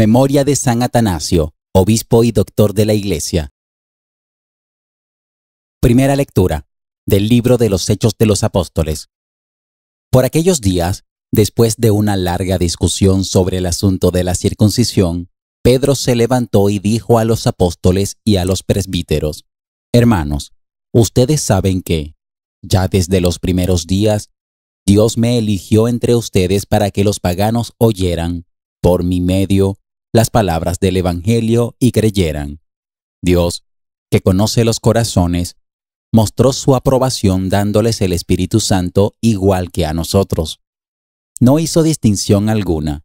Memoria de San Atanasio, obispo y doctor de la Iglesia. Primera lectura del libro de los Hechos de los Apóstoles. Por aquellos días, después de una larga discusión sobre el asunto de la circuncisión, Pedro se levantó y dijo a los apóstoles y a los presbíteros, Hermanos, ustedes saben que, ya desde los primeros días, Dios me eligió entre ustedes para que los paganos oyeran, por mi medio, las palabras del Evangelio y creyeran. Dios, que conoce los corazones, mostró su aprobación dándoles el Espíritu Santo igual que a nosotros. No hizo distinción alguna,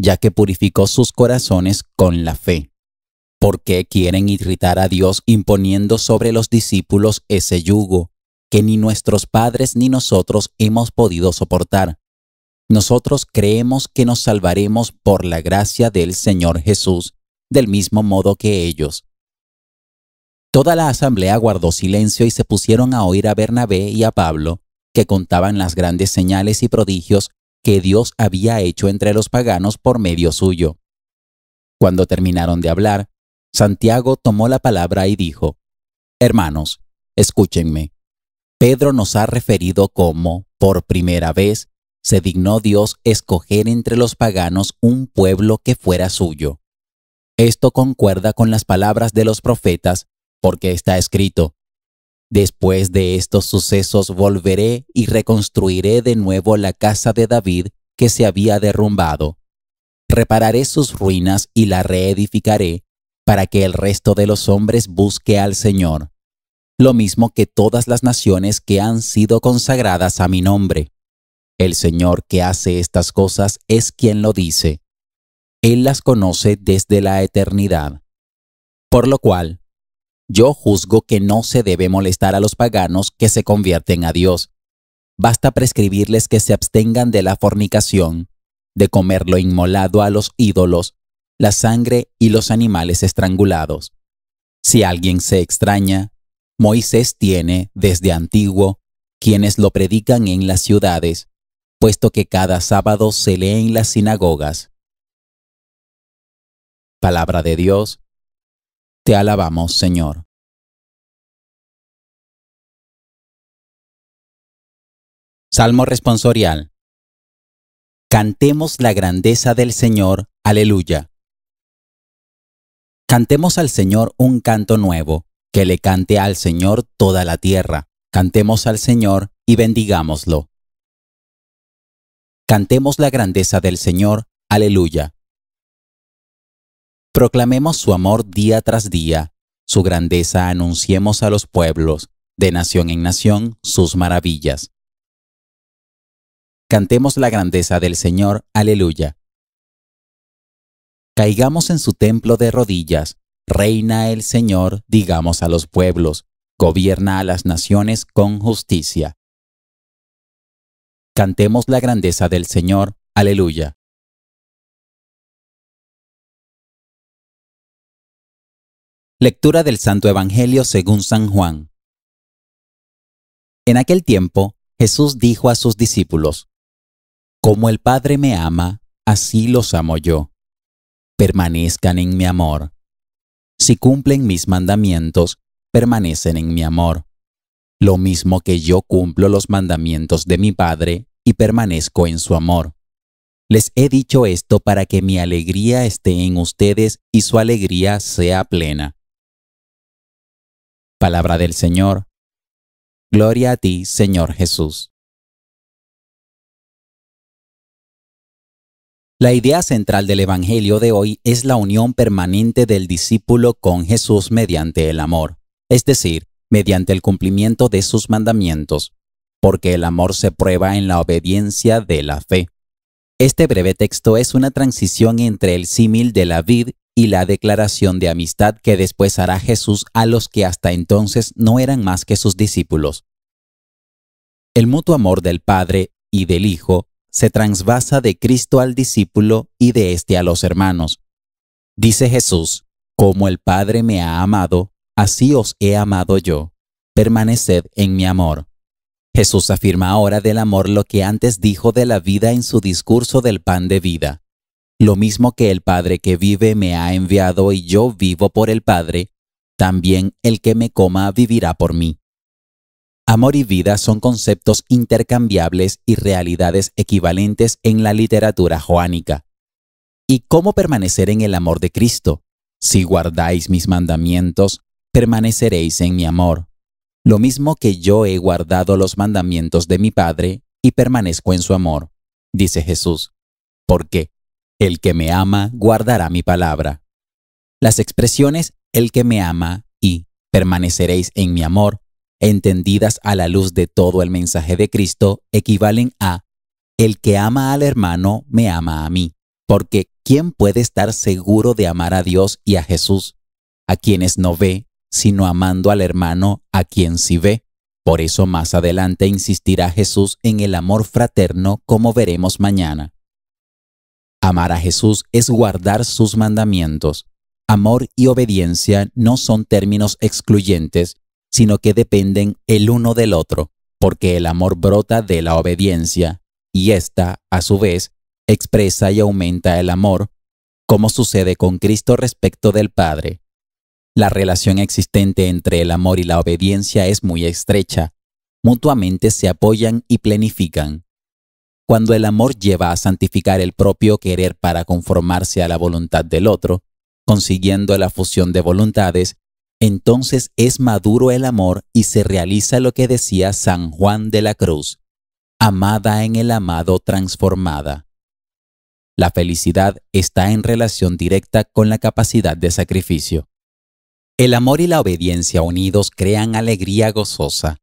ya que purificó sus corazones con la fe. ¿Por qué quieren irritar a Dios imponiendo sobre los discípulos ese yugo que ni nuestros padres ni nosotros hemos podido soportar? Nosotros creemos que nos salvaremos por la gracia del Señor Jesús, del mismo modo que ellos. Toda la asamblea guardó silencio y se pusieron a oír a Bernabé y a Pablo, que contaban las grandes señales y prodigios que Dios había hecho entre los paganos por medio suyo. Cuando terminaron de hablar, Santiago tomó la palabra y dijo, Hermanos, escúchenme. Pedro nos ha referido cómo, por primera vez, se dignó Dios escoger entre los paganos un pueblo que fuera suyo. Esto concuerda con las palabras de los profetas, porque está escrito, Después de estos sucesos volveré y reconstruiré de nuevo la casa de David que se había derrumbado. Repararé sus ruinas y la reedificaré, para que el resto de los hombres busque al Señor, lo mismo que todas las naciones que han sido consagradas a mi nombre. El Señor que hace estas cosas es quien lo dice. Él las conoce desde la eternidad. Por lo cual, yo juzgo que no se debe molestar a los paganos que se convierten a Dios. Basta prescribirles que se abstengan de la fornicación, de comer lo inmolado a los ídolos, la sangre y los animales estrangulados. Si alguien se extraña, Moisés tiene, desde antiguo, quienes lo predican en las ciudades, puesto que cada sábado se lee en las sinagogas. Palabra de Dios, te alabamos Señor. Salmo responsorial. Cantemos la grandeza del Señor, aleluya. Cantemos al Señor un canto nuevo, que le cante al Señor toda la tierra. Cantemos al Señor y bendigámoslo. Cantemos la grandeza del Señor, aleluya. Proclamemos su amor día tras día, su grandeza anunciemos a los pueblos, de nación en nación, sus maravillas. Cantemos la grandeza del Señor, aleluya. Caigamos en su templo de rodillas, reina el Señor, digamos a los pueblos, gobierna a las naciones con justicia. Cantemos la grandeza del Señor. Aleluya. Lectura del Santo Evangelio según San Juan. En aquel tiempo, Jesús dijo a sus discípulos, Como el Padre me ama, así los amo yo. Permanezcan en mi amor. Si cumplen mis mandamientos, permanecen en mi amor lo mismo que yo cumplo los mandamientos de mi Padre y permanezco en su amor. Les he dicho esto para que mi alegría esté en ustedes y su alegría sea plena. Palabra del Señor. Gloria a ti, Señor Jesús. La idea central del Evangelio de hoy es la unión permanente del discípulo con Jesús mediante el amor, es decir, mediante el cumplimiento de sus mandamientos, porque el amor se prueba en la obediencia de la fe. Este breve texto es una transición entre el símil de la vid y la declaración de amistad que después hará Jesús a los que hasta entonces no eran más que sus discípulos. El mutuo amor del Padre y del Hijo se transvasa de Cristo al discípulo y de éste a los hermanos. Dice Jesús, como el Padre me ha amado, Así os he amado yo, permaneced en mi amor. Jesús afirma ahora del amor lo que antes dijo de la vida en su discurso del pan de vida. Lo mismo que el Padre que vive me ha enviado y yo vivo por el Padre, también el que me coma vivirá por mí. Amor y vida son conceptos intercambiables y realidades equivalentes en la literatura joánica. ¿Y cómo permanecer en el amor de Cristo? Si guardáis mis mandamientos, permaneceréis en mi amor, lo mismo que yo he guardado los mandamientos de mi Padre y permanezco en su amor, dice Jesús, porque el que me ama guardará mi palabra. Las expresiones el que me ama y permaneceréis en mi amor, entendidas a la luz de todo el mensaje de Cristo, equivalen a el que ama al hermano me ama a mí, porque ¿quién puede estar seguro de amar a Dios y a Jesús, a quienes no ve sino amando al hermano a quien sí ve. Por eso más adelante insistirá Jesús en el amor fraterno como veremos mañana. Amar a Jesús es guardar sus mandamientos. Amor y obediencia no son términos excluyentes, sino que dependen el uno del otro, porque el amor brota de la obediencia, y ésta, a su vez, expresa y aumenta el amor, como sucede con Cristo respecto del Padre. La relación existente entre el amor y la obediencia es muy estrecha. Mutuamente se apoyan y planifican. Cuando el amor lleva a santificar el propio querer para conformarse a la voluntad del otro, consiguiendo la fusión de voluntades, entonces es maduro el amor y se realiza lo que decía San Juan de la Cruz, amada en el amado transformada. La felicidad está en relación directa con la capacidad de sacrificio. El amor y la obediencia unidos crean alegría gozosa.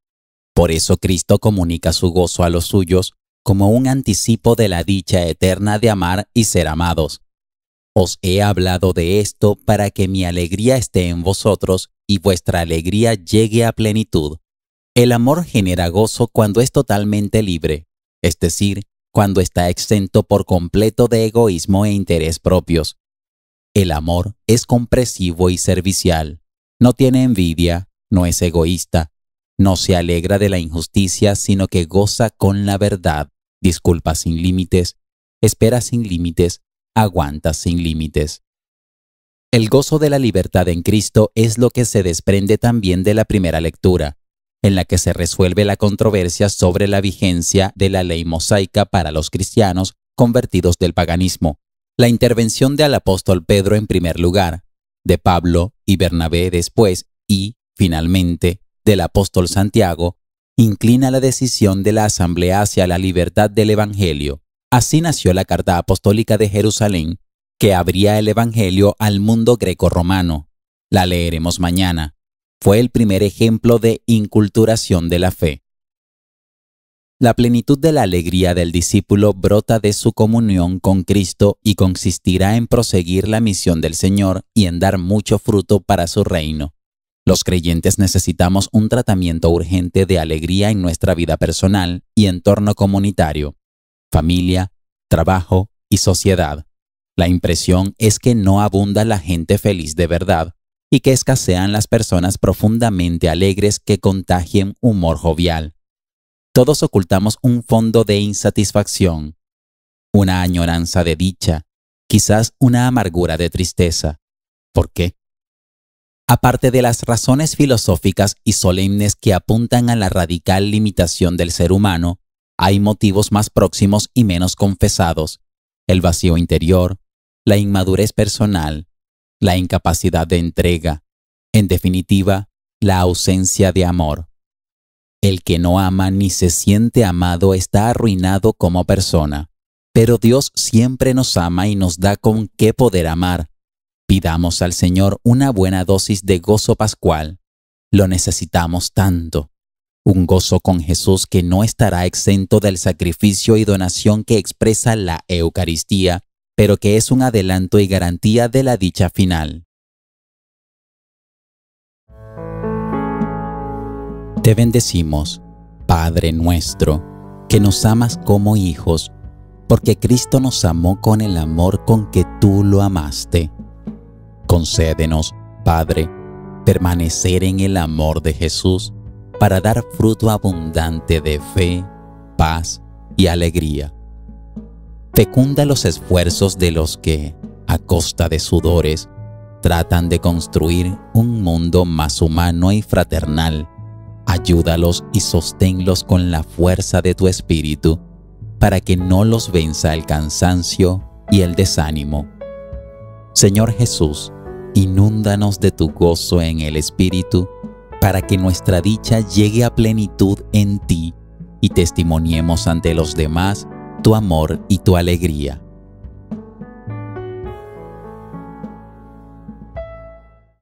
Por eso Cristo comunica su gozo a los suyos como un anticipo de la dicha eterna de amar y ser amados. Os he hablado de esto para que mi alegría esté en vosotros y vuestra alegría llegue a plenitud. El amor genera gozo cuando es totalmente libre, es decir, cuando está exento por completo de egoísmo e interés propios. El amor es compresivo y servicial. No tiene envidia, no es egoísta, no se alegra de la injusticia, sino que goza con la verdad, disculpa sin límites, espera sin límites, aguanta sin límites. El gozo de la libertad en Cristo es lo que se desprende también de la primera lectura, en la que se resuelve la controversia sobre la vigencia de la ley mosaica para los cristianos convertidos del paganismo. La intervención del apóstol Pedro en primer lugar, de Pablo y Bernabé después y, finalmente, del apóstol Santiago, inclina la decisión de la asamblea hacia la libertad del Evangelio. Así nació la Carta Apostólica de Jerusalén, que abría el Evangelio al mundo greco-romano. La leeremos mañana. Fue el primer ejemplo de inculturación de la fe. La plenitud de la alegría del discípulo brota de su comunión con Cristo y consistirá en proseguir la misión del Señor y en dar mucho fruto para su reino. Los creyentes necesitamos un tratamiento urgente de alegría en nuestra vida personal y entorno comunitario, familia, trabajo y sociedad. La impresión es que no abunda la gente feliz de verdad y que escasean las personas profundamente alegres que contagien humor jovial todos ocultamos un fondo de insatisfacción, una añoranza de dicha, quizás una amargura de tristeza. ¿Por qué? Aparte de las razones filosóficas y solemnes que apuntan a la radical limitación del ser humano, hay motivos más próximos y menos confesados, el vacío interior, la inmadurez personal, la incapacidad de entrega, en definitiva, la ausencia de amor. El que no ama ni se siente amado está arruinado como persona. Pero Dios siempre nos ama y nos da con qué poder amar. Pidamos al Señor una buena dosis de gozo pascual. Lo necesitamos tanto. Un gozo con Jesús que no estará exento del sacrificio y donación que expresa la Eucaristía, pero que es un adelanto y garantía de la dicha final. Te bendecimos, Padre nuestro, que nos amas como hijos, porque Cristo nos amó con el amor con que tú lo amaste. Concédenos, Padre, permanecer en el amor de Jesús para dar fruto abundante de fe, paz y alegría. Fecunda los esfuerzos de los que, a costa de sudores, tratan de construir un mundo más humano y fraternal Ayúdalos y sosténlos con la fuerza de tu espíritu, para que no los venza el cansancio y el desánimo. Señor Jesús, inúndanos de tu gozo en el espíritu, para que nuestra dicha llegue a plenitud en ti y testimoniemos ante los demás tu amor y tu alegría.